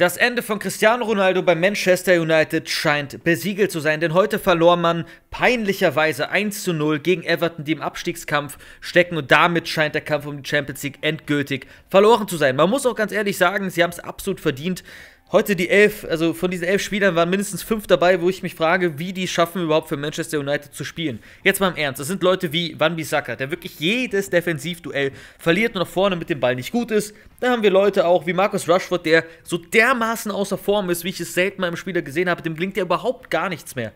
Das Ende von Cristiano Ronaldo bei Manchester United scheint besiegelt zu sein, denn heute verlor man peinlicherweise 1 zu 0 gegen Everton, die im Abstiegskampf stecken und damit scheint der Kampf um die Champions League endgültig verloren zu sein. Man muss auch ganz ehrlich sagen, sie haben es absolut verdient heute die elf, also von diesen elf Spielern waren mindestens fünf dabei, wo ich mich frage, wie die schaffen, überhaupt für Manchester United zu spielen. Jetzt mal im Ernst, das sind Leute wie Van Bissaka, der wirklich jedes Defensivduell verliert und nach vorne mit dem Ball nicht gut ist. Da haben wir Leute auch wie Marcus Rushford, der so dermaßen außer Form ist, wie ich es selten mal im Spieler gesehen habe, dem gelingt ja überhaupt gar nichts mehr.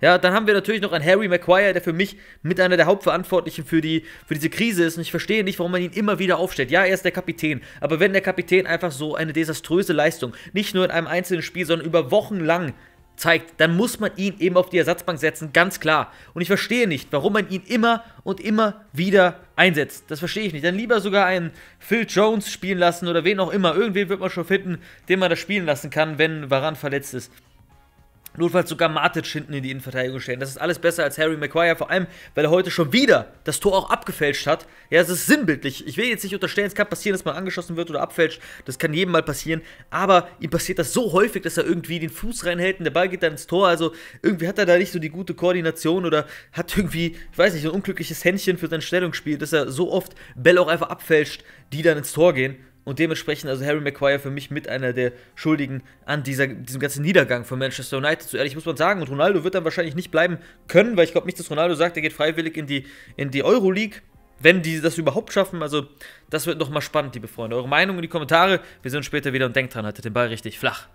Ja, dann haben wir natürlich noch einen Harry Maguire, der für mich mit einer der Hauptverantwortlichen für, die, für diese Krise ist. Und ich verstehe nicht, warum man ihn immer wieder aufstellt. Ja, er ist der Kapitän. Aber wenn der Kapitän einfach so eine desaströse Leistung, nicht nur in einem einzelnen Spiel, sondern über Wochen lang zeigt, dann muss man ihn eben auf die Ersatzbank setzen, ganz klar. Und ich verstehe nicht, warum man ihn immer und immer wieder einsetzt. Das verstehe ich nicht. Dann lieber sogar einen Phil Jones spielen lassen oder wen auch immer. Irgendwen wird man schon finden, den man da spielen lassen kann, wenn Varan verletzt ist. Notfalls sogar Matic hinten in die Innenverteidigung stellen. Das ist alles besser als Harry Maguire, vor allem, weil er heute schon wieder das Tor auch abgefälscht hat. Ja, es ist sinnbildlich. Ich will jetzt nicht unterstellen, es kann passieren, dass man angeschossen wird oder abfälscht. Das kann jedem mal passieren. Aber ihm passiert das so häufig, dass er irgendwie den Fuß reinhält und der Ball geht dann ins Tor. Also irgendwie hat er da nicht so die gute Koordination oder hat irgendwie, ich weiß nicht, so ein unglückliches Händchen für sein Stellungsspiel, dass er so oft Bälle auch einfach abfälscht, die dann ins Tor gehen. Und dementsprechend, also Harry Maguire für mich mit einer der Schuldigen an dieser, diesem ganzen Niedergang von Manchester United. So ehrlich muss man sagen. Und Ronaldo wird dann wahrscheinlich nicht bleiben können, weil ich glaube nicht, dass Ronaldo sagt, er geht freiwillig in die, in die Euroleague. Wenn die das überhaupt schaffen, also das wird nochmal spannend, liebe Freunde. Eure Meinung in die Kommentare. Wir sehen uns später wieder und denkt dran, haltet den Ball richtig flach.